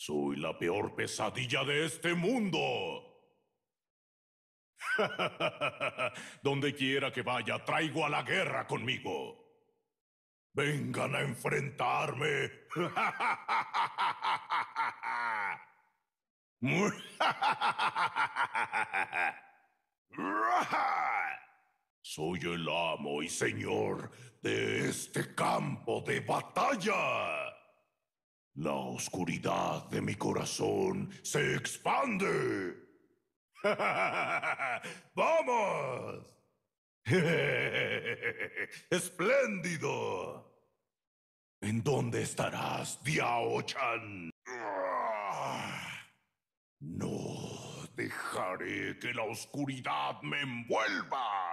Soy la peor pesadilla de este mundo. Donde quiera que vaya, traigo a la guerra conmigo. Vengan a enfrentarme. Soy el amo y señor de este campo de batalla. La oscuridad de mi corazón se expande. ¡Vamos! ¡Espléndido! ¿En dónde estarás, Diao-chan? No dejaré que la oscuridad me envuelva.